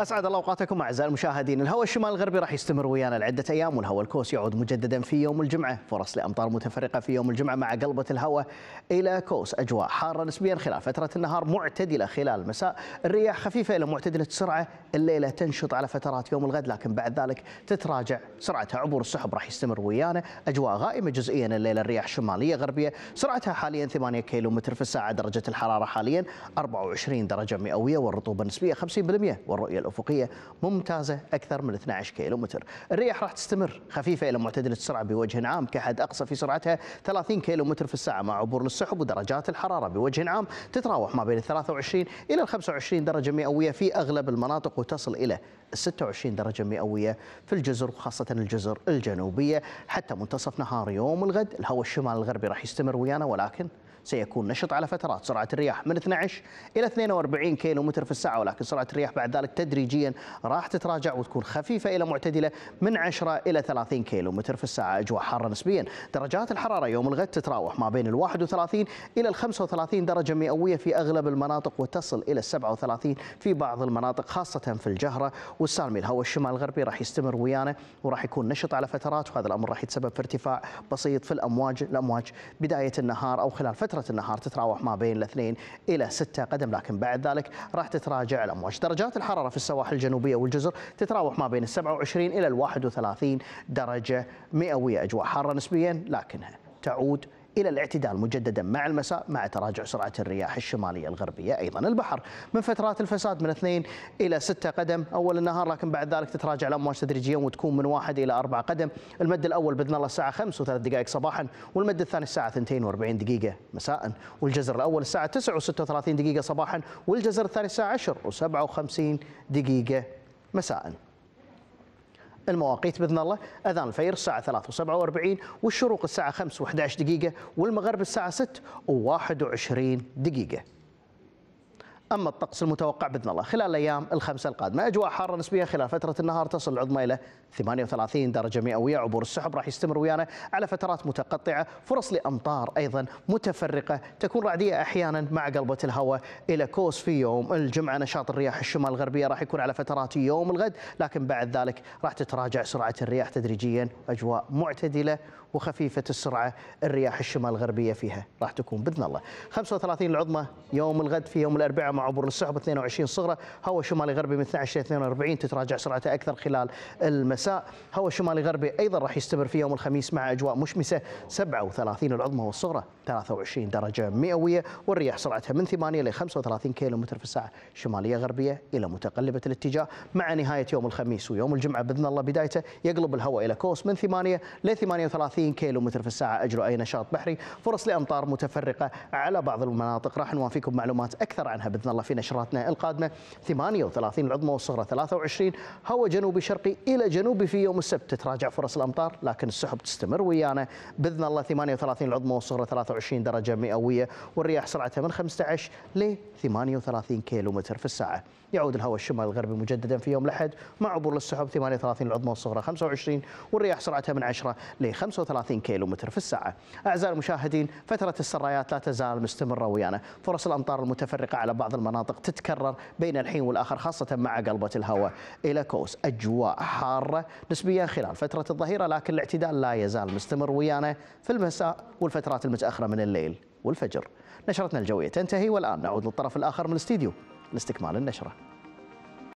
اسعد الله اوقاتكم اعزائي المشاهدين، الهواء الشمال الغربي راح يستمر ويانا لعده ايام والهواء الكوس يعود مجددا في يوم الجمعه، فرص لامطار متفرقه في يوم الجمعه مع قلبه الهواء الى كوس، اجواء حاره نسبيا خلال فتره النهار معتدله خلال المساء، الرياح خفيفه الى معتدله السرعه، الليله تنشط على فترات يوم الغد لكن بعد ذلك تتراجع سرعتها، عبور السحب راح يستمر ويانا، اجواء غائمه جزئيا الليله الرياح شماليه غربيه، سرعتها حاليا 8 كيلو متر في الساعه، درجه الحراره حاليا 24 درجه مئويه والرطوبه نسبيه 50% والرؤيه الأفقية ممتازة أكثر من 12 كيلومتر الرياح راح تستمر خفيفة إلى معتدلة السرعة بوجه عام كحد أقصى في سرعتها 30 كيلومتر في الساعة مع عبور للسحب ودرجات الحرارة بوجه عام تتراوح ما بين 23 إلى 25 درجة مئوية في أغلب المناطق وتصل إلى 26 درجة مئوية في الجزر وخاصة الجزر الجنوبية حتى منتصف نهار يوم الغد الهواء الشمال الغربي راح يستمر ويانا ولكن سيكون نشط على فترات سرعة الرياح من 12 إلى 42 كيلو متر في الساعة ولكن سرعة الرياح بعد ذلك تدريجيا راح تتراجع وتكون خفيفة إلى معتدلة من 10 إلى 30 كيلو متر في الساعة أجواء حارة نسبيا درجات الحرارة يوم الغد تتراوح ما بين ال 31 إلى ال 35 درجة مئوية في أغلب المناطق وتصل إلى 37 في بعض المناطق خاصة في الجهرة والسالمي الهواء الشمال الغربي راح يستمر ويانا وراح يكون نشط على فترات وهذا الأمر راح يتسبب في ارتفاع بسيط في الأمواج الأمواج بداية النهار أو خلال فترة فترة النهار تتراوح ما بين الاثنين إلى ستة قدم لكن بعد ذلك راح تتراجع الأمواج درجات الحرارة في السواحل الجنوبية والجزر تتراوح ما بين 27 إلى 31 درجة مئوية أجواء حارة نسبيا لكنها تعود إلى الاعتدال مجددا مع المساء مع تراجع سرعة الرياح الشمالية الغربية أيضا البحر من فترات الفساد من اثنين إلى سته قدم أول النهار لكن بعد ذلك تتراجع الأمواج تدريجيا وتكون من واحد إلى اربعه قدم المد الأول بإذن الله الساعة خمس وثلاث دقائق صباحا والمد الثاني الساعة اثنتين و40 دقيقة مساء والجزر الأول الساعة 9 و36 دقيقة صباحا والجزر الثاني الساعة 10 و57 دقيقة مساء المواقيت باذن الله اذان الفير الساعه 3 و47 والشروق الساعه 5 و11 دقيقه والمغرب الساعه 6 و21 دقيقه أما الطقس المتوقع بإذن الله خلال الأيام الخمسة القادمة أجواء حارة نسبيا خلال فترة النهار تصل العظمى إلى 38 درجة مئوية عبور السحب راح يستمر ويانا على فترات متقطعة فرص لأمطار أيضا متفرقة تكون رعدية أحيانا مع قلبة الهواء إلى كوس في يوم الجمعة نشاط الرياح الشمال الغربية راح يكون على فترات يوم الغد لكن بعد ذلك راح تتراجع سرعة الرياح تدريجيا أجواء معتدلة وخفيفة السرعة الرياح الشمال غربية فيها راح تكون بإذن الله 35 العظمى يوم الغد في يوم الأربعاء مع عبور السحب 22 صغرى هواء شمالي غربي من 12 إلى 42 تتراجع سرعته أكثر خلال المساء هواء شمالي غربي أيضا راح يستمر في يوم الخميس مع أجواء مشمسة 37 العظمى والصغرى 23 درجة مئوية والرياح سرعتها من 8 إلى 35 كيلو متر في الساعة شمالية غربية إلى متقلبة الاتجاه مع نهاية يوم الخميس ويوم الجمعة بإذن الله بدايته يقلب الهواء إلى كوس من 8 إلى 38 30 متر في الساعة أجروا أي نشاط بحري فرص لأمطار متفرقة على بعض المناطق راح نوافيكم معلومات أكثر عنها بإذن الله في نشراتنا القادمة 38 العظمى والصغرى 23 هواء جنوبي شرقي إلى جنوبي في يوم السبت تتراجع فرص الأمطار لكن السحب تستمر ويانا بإذن الله 38 العظمى والصغرى 23 درجة مئوية والرياح سرعتها من 15 ل 38 كيلو متر في الساعة يعود الهواء الشمال الغربي مجددا في يوم الأحد مع عبور للسحب 38 العظمى والصغرى 25 والرياح سرعتها من 10 ل 35 30 كيلو متر في الساعة أعزائي المشاهدين فترة السرايات لا تزال مستمرة ويانا فرص الأمطار المتفرقة على بعض المناطق تتكرر بين الحين والآخر خاصة مع قلبة الهواء إلى كوس أجواء حارة نسبيا خلال فترة الظهيرة لكن الاعتدال لا يزال مستمر ويانا في المساء والفترات المتأخرة من الليل والفجر نشرتنا الجوية تنتهي والآن نعود للطرف الآخر من الاستديو لاستكمال النشره